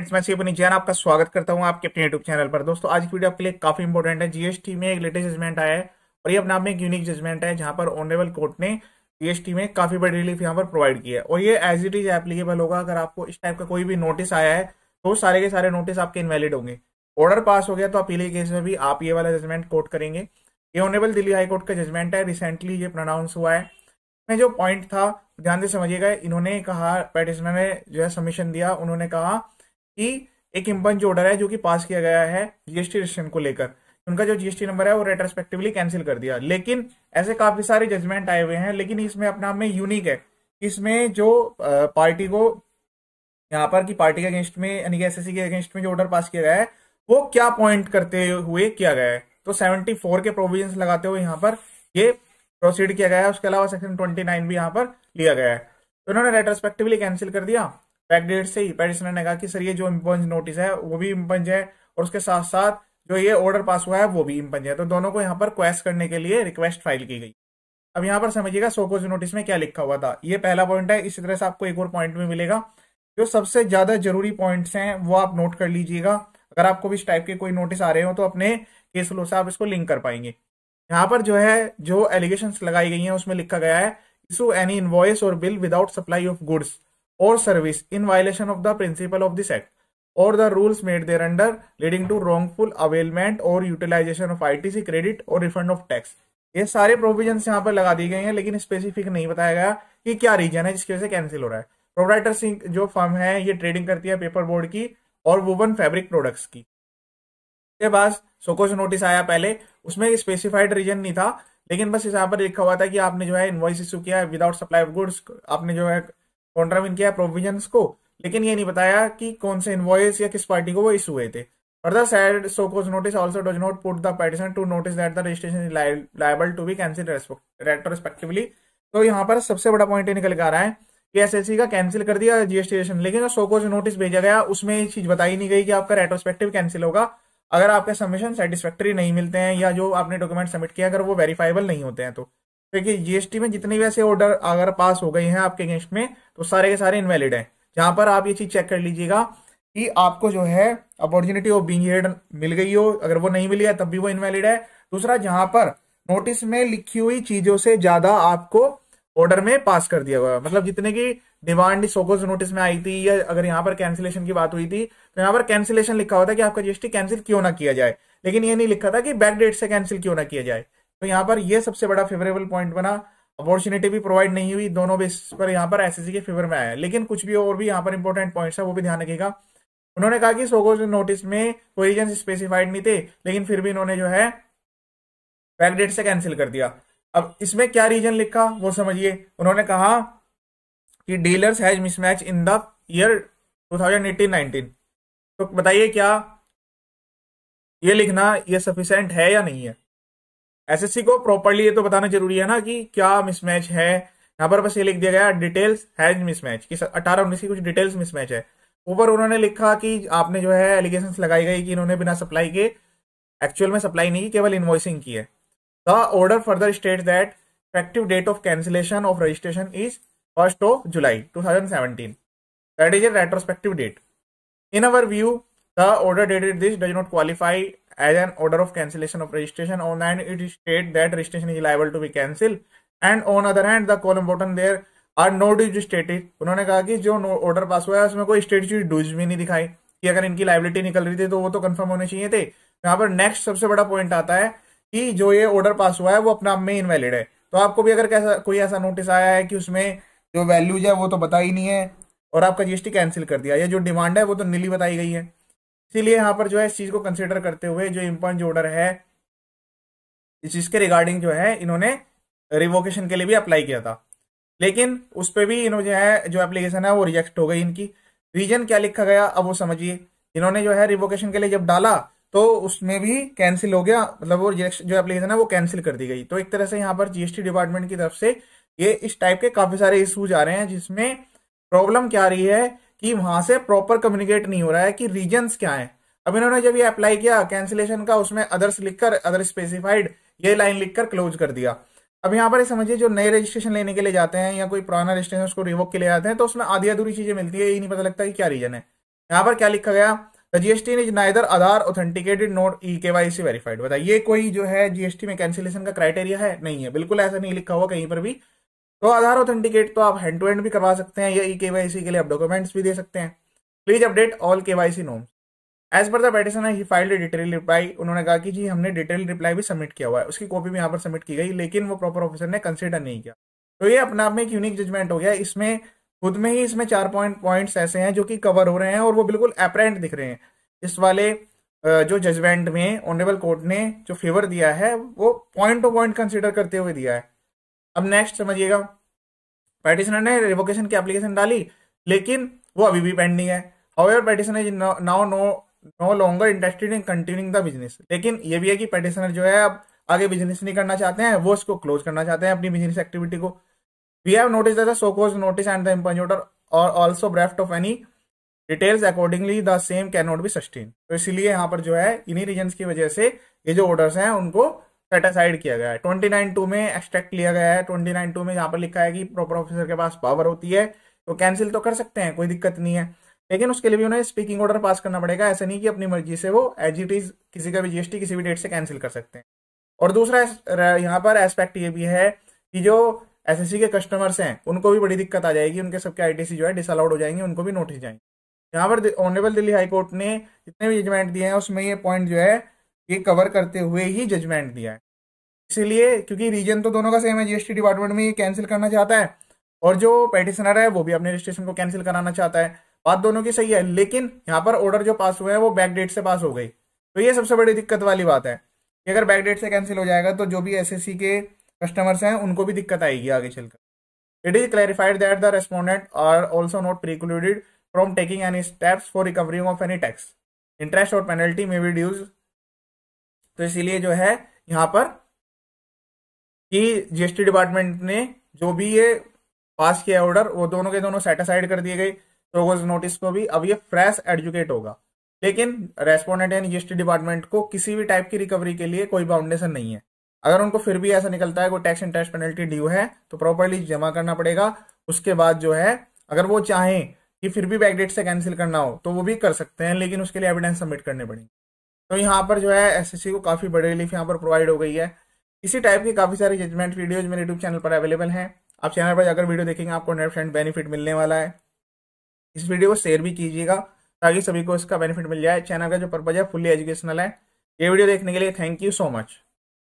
Friends मैं सीपनी जैन आपका स्वागत करता हूं आपके अपने यूट्यूब चैनल पर दोस्तों आज की वीडियो आपके लिए काफी इंपॉर्टेंट है जीएसटी में एक लेटेस्ट जजमेंट आया है और ये अपने आप में एक यूनिक जजमेंट है जहां पर ऑनरेबल कोर्ट ने जीएसटी में काफी बड़ी रिलीफ यहां पर प्रोवाइड किया है और ये एज इट इज एप्लीकेबल होगा अगर आपको इस टाइप का कोई भी नोटिस आया है तो सारे के सारे नोटिस आपके इनवैलिड होंगे ऑर्डर पास हो गया तो अपीली केस में भी आप ये वाला जजमेंट कोर्ट करेंगे ये ऑनरेबल दिल्ली हाईकोर्ट का जजमेंट है रिसेंटली ये प्रोनाउंस हुआ है इसमें जो पॉइंट था ध्यान से समझिएगा इन्होंने कहा पेटिशनर ने जो है सबमिशन दिया उन्होंने कहा कि एक इम्पंच ऑर्डर है जो कि पास किया गया है जीएसटी रजिस्ट्रेशन को लेकर उनका जो जीएसटी नंबर है वो रेट्रोस्पेक्टिवली कैंसिल कर दिया लेकिन ऐसे काफी सारे जजमेंट आए हुए हैं लेकिन इसमें अपने आप में यूनिक है इसमें जो पार्टी को यहाँ पर की पार्टी के अगेंस्ट में यानी कि एसएससी के अगेंस्ट में जो ऑर्डर पास किया गया है वो क्या पॉइंट करते हुए किया गया है तो 74 के प्रोविजन लगाते हुए यहाँ पर ये प्रोसीड किया गया है उसके अलावा सेक्शन 29 भी यहाँ पर लिया गया है तो उन्होंने रेट्रोस्पेक्टिवली कैंसिल कर दिया बैकडेट से ही पेटिशनर ने कहा कि सर ये जो इम्पंज नोटिस है वो भी इम्पंज है और उसके साथ साथ जो ये ऑर्डर पास हुआ है वो भी इम्पंज है तो दोनों को यहाँ पर क्वेस्ट करने के लिए रिक्वेस्ट फाइल की गई अब यहाँ पर समझिएगा सोकोज नोटिस में क्या लिखा हुआ था ये पहला पॉइंट है इसी तरह से आपको एक और पॉइंट में मिलेगा जो सबसे ज्यादा जरूरी पॉइंट है वो आप नोट कर लीजिएगा अगर आपको भी इस टाइप के कोई नोटिस आ रहे हो तो अपने केस लो से आप इसको लिंक कर पाएंगे यहाँ पर जो है जो एलिगेशन लगाई गई है उसमें लिखा गया है इशू एनी इन्वॉइस और bill without supply of goods or service in violation of the principle of this act or the rules made thereunder leading to wrongful availment or utilization of ITC credit or refund of tax ये सारे provision यहाँ पर लगा दिए गए हैं लेकिन specific नहीं बताया गया कि क्या रीजन है जिसकी वजह से कैंसिल हो रहा है प्रोवराइटर सिंह जो फर्म है ये ट्रेडिंग करती है पेपर बोर्ड की और वुवन फैब्रिक प्रोडक्ट्स की बस बाद सोकोज नोटिस आया पहले उसमें स्पेसिफाइड रीजन नहीं था लेकिन बस यहाँ पर लिखा हुआ था कि आपने जो है इन्वॉइस इश्यू किया विदाउट सप्लाई ऑफ गुड्स आपने जो है कॉन्ट्राविन किया प्रोविजन को लेकिन ये नहीं बताया कि कौन से इन्वॉइस या किस पार्टी को वो इशू हुए थे Further said, SOCO's notice also does not put the petitioner to notice that the registration is li liable to be cancelled retrospectively. तो यहाँ पर सबसे बड़ा पॉइंट निकल के आ रहा है कि एसएलसी का कैंसिल कर दिया जीएसटी रजिस्ट्रेशन लेकिन जो सोको जो नोटिस भेजा गया उसमें ये चीज बताई नहीं गई कि आपका रेट्रोस्पेक्टिव कैंसिल होगा अगर आपके सबमिशन सेटिस्फेक्ट्री नहीं मिलते हैं या जो आपने डॉक्यूमेंट सबमिट किया अगर वो वेरीफाइबल नहीं होते हैं तो देखिए जीएसटी में जितने भी ऐसे ऑर्डर अगर पास हो गए हैं आपके अगेंस्ट में तो सारे के सारे इनवैलिड हैं जहां पर आप ये चीज चेक कर लीजिएगा कि आपको जो है अपॉर्चुनिटी ऑफ बींग हेड मिल गई हो अगर वो नहीं मिली है तब भी वो इनवैलिड है दूसरा जहां पर नोटिस में लिखी हुई चीजों से ज्यादा आपको ऑर्डर में पास कर दिया हुआ मतलब जितने की डिमांड सोकोज नोटिस में आई थी या अगर यहाँ पर कैंसिलेशन की बात हुई थी तो यहाँ पर कैंसिलेशन लिखा हुआ था कि आपका जीएसटी कैंसिल क्यों ना किया जाए लेकिन ये नहीं लिखा था कि बैक डेट से कैंसिल क्यों ना किया जाए तो यहाँ पर यह सबसे बड़ा फेवरेबल पॉइंट बना अपॉर्चुनिटी भी प्रोवाइड नहीं हुई दोनों बेसिस पर यहाँ पर एसएससी के फेवर में आया लेकिन कुछ भी और भी यहाँ पर इंपॉर्टेंट पॉइंट्स है वो भी ध्यान रखेगा उन्होंने कहा कि सोगोज नोटिस में कोई रीजन स्पेसिफाइड नहीं थे लेकिन फिर भी इन्होंने जो है बैकडेट से कैंसिल कर दिया अब इसमें क्या रीजन लिखा वो समझिए उन्होंने कहा कि dealers has mismatch in the year 2018-19 तो बताइए क्या ये लिखना ये सफिशेंट है या नहीं है एसएससी को प्रॉपरली ये तो बताना जरूरी है ना कि क्या मिसमैच है यहाँ पर बस ये लिख दिया गया डिटेल्स हैज मिसमैच कि अठारह उन्नीस की कुछ डिटेल्स मिसमैच है ऊपर उन्होंने लिखा कि आपने जो है एलिगेशन लगाई गई कि इन्होंने बिना सप्लाई के एक्चुअल में सप्लाई नहीं की केवल इन्वॉइसिंग की है the order further state that effective date of cancellation of registration is first of July two thousand seventeen that is a retrospective date in our view the order dated this does not qualify as an order of cancellation of registration on and it state that registration is liable to be cancel and on other hand the column bottom there are no dues stated उन्होंने कहा कि जो order pass हुआ है उसमें कोई state dues भी नहीं दिखाई कि अगर इनकी लाइबिलिटी निकल रही थी तो वो तो कंफर्म होने चाहिए थे यहाँ पर नेक्स्ट सबसे बड़ा पॉइंट आता है कि जो ये ऑर्डर पास हुआ है वो अपने आप में इनवैलिड है तो आपको भी अगर कैसा कोई ऐसा नोटिस आया है कि उसमें जो वैल्यूज है वो तो बता ही नहीं है और आपका जीएसटी कैंसिल कर दिया या जो डिमांड है वो तो नीली बताई गई है इसीलिए यहां पर जो है इस चीज को कंसिडर करते हुए जो इम्पोर्टेंट ऑर्डर है इस चीज के रिगार्डिंग जो है इन्होंने रिवोकेशन के लिए भी अप्लाई किया था लेकिन उस पर भी इन्होंने जो है जो एप्लीकेशन है वो रिजेक्ट हो गई इनकी रीजन क्या लिखा गया अब वो समझिए इन्होंने जो है रिवोकेशन के लिए जब डाला तो उसमें भी कैंसिल हो गया मतलब वो जो एप्लीकेशन है वो कैंसिल कर दी गई तो एक तरह से यहाँ पर जीएसटी डिपार्टमेंट की तरफ से ये इस टाइप के काफी सारे इशूज आ रहे हैं जिसमें प्रॉब्लम क्या आ रही है कि वहां से प्रॉपर कम्युनिकेट नहीं हो रहा है कि रीजन क्या है अब इन्होंने जब ये अप्लाई किया कैंसिलेशन का उसमें अदर्स लिखकर अदर स्पेसिफाइड ये लाइन लिखकर क्लोज कर दिया अब यहाँ पर समझिए जो नए रजिस्ट्रेशन लेने के लिए जाते हैं या कोई पुराना रजिस्ट्रेशन उसको रिवोक के लिए आते हैं तो उसमें आधी अधूरी चीजें मिलती है ये नहीं पता लगता कि क्या रीजन है यहाँ पर क्या लिखा गया GST is neither Aadhaar authenticated not E K Y C verified बताइए कोई जो है जीएसटी में कैंसिलेशन का क्राइटेरिया है नहीं है बिल्कुल ऐसा नहीं लिखा हुआ कहीं पर भी तो आधार ऑथेंटिकेट तो आप हैंड टू हैंड भी करवा सकते हैं या ई के के लिए आप डॉक्यूमेंट्स भी दे सकते हैं please update all K Y C norms as per the petition he filed detail reply उन्होंने कहा कि जी हमने डिटेल रिप्लाई भी सबमिट किया हुआ है उसकी कॉपी भी यहाँ पर सबमिट की गई लेकिन वो प्रॉपर ऑफिसर ने कंसिडर नहीं किया तो ये अपने आप में एक यूनिक जजमेंट हो गया इसमें खुद में ही इसमें चार पॉइंट पॉइंट्स ऐसे हैं जो कि कवर हो रहे हैं और वो बिल्कुल अपरेंट दिख रहे हैं इस वाले जो जजमेंट में ऑनरेबल कोर्ट ने जो फेवर दिया है वो पॉइंट टू पॉइंट कंसिडर करते हुए दिया है अब नेक्स्ट समझिएगा पेटिशनर ने रिवोकेशन की एप्लीकेशन डाली लेकिन वो अभी भी पेंडिंग है however petitioner is now no no longer interested in continuing the business लेकिन ये भी है कि पेटिशनर जो है अब आगे बिजनेस नहीं करना चाहते हैं वो इसको क्लोज करना चाहते हैं अपनी बिजनेस एक्टिविटी को we have notice the show cause notice and the इम्पोजोटर और also bereft of any details accordingly the same can not be sustain तो इसलिए यहाँ पर जो है इन्हीं रीजन की वजह से ये जो ऑर्डर्स हैं उनको सेट असाइड किया गया है ट्वेंटी नाइन टू में एक्सट्रैक्ट लिया गया है ट्वेंटी नाइन टू में यहाँ पर लिखा है कि प्रॉपर ऑफिसर के पास पावर होती है तो कैंसिल तो कर सकते हैं कोई दिक्कत नहीं है लेकिन उसके लिए भी उन्हें स्पीकिंग ऑर्डर पास करना पड़ेगा ऐसा नहीं कि अपनी मर्जी से वो एज इट इज किसी का भी जीएसटी किसी भी डेट से कैंसिल कर सकते हैं और दूसरा यहाँ पर एस्पेक्ट ये भी है कि जो एसएससी के कस्टमर्स हैं उनको भी बड़ी दिक्कत आ जाएगी उनके सबके आईटीसी जो है डिसअलाउड हो जाएंगे उनको भी नोटिस जाएंगे यहाँ पर ऑनरेबल दिल्ली हाईकोर्ट ने जितने भी जजमेंट दिए हैं उसमें ये पॉइंट जो है ये कवर करते हुए ही जजमेंट दिया है इसलिए क्योंकि रीजन तो दोनों का सेम है जीएसटी डिपार्टमेंट में ये कैंसिल करना चाहता है और जो पेटिशनर है वो भी अपने रजिस्ट्रेशन को कैंसिल कराना चाहता है बात दोनों की सही है लेकिन यहाँ पर ऑर्डर जो पास हुए हैं वो बैक डेट से पास हो गई तो ये सबसे बड़ी दिक्कत वाली बात है कि अगर बैक डेट से कैंसिल हो जाएगा तो जो भी एस के कस्टमर्स हैं उनको भी दिक्कत आएगी आगे चलकर it is clarified that the respondent are also not precluded from taking any steps for recovering of any tax interest और पेनल्टी मे बी ड्यूज तो इसीलिए जो है यहां पर कि जीएसटी डिपार्टमेंट ने जो भी ये पास किया ऑर्डर वो दोनों के दोनों सेटिसाइड कर दिए गए प्रोगोज नोटिस को भी अब ये फ्रेश एडुकेट होगा लेकिन रेस्पोंडेंट एंड जीएसटी डिपार्टमेंट को किसी भी टाइप की रिकवरी के लिए कोई बाउंडेशन नहीं है अगर उनको फिर भी ऐसा निकलता है कोई tax and tax penalty due है तो प्रॉपरली जमा करना पड़ेगा उसके बाद जो है अगर वो चाहें कि फिर भी बैकडेट से कैंसिल करना हो तो वो भी कर सकते हैं लेकिन उसके लिए एविडेंस सबमिट करने पड़ेंगे तो यहाँ पर जो है एसएससी को काफ़ी बड़ी रिलीफ यहाँ पर प्रोवाइड हो गई है इसी टाइप की काफ़ी सारे जजमेंट वीडियोज मेरे यूट्यूब चैनल पर अवेलेबल हैं आप चैनल पर जाकर वीडियो देखेंगे आपको हंड्रेड बेनिफिट मिलने वाला है इस वीडियो को शेयर भी कीजिएगा ताकि सभी को इसका बेनिफिट मिल जाए चैनल का जो पर्पज है फुल्ली एजुकेशनल है ये वीडियो देखने के लिए थैंक यू सो मच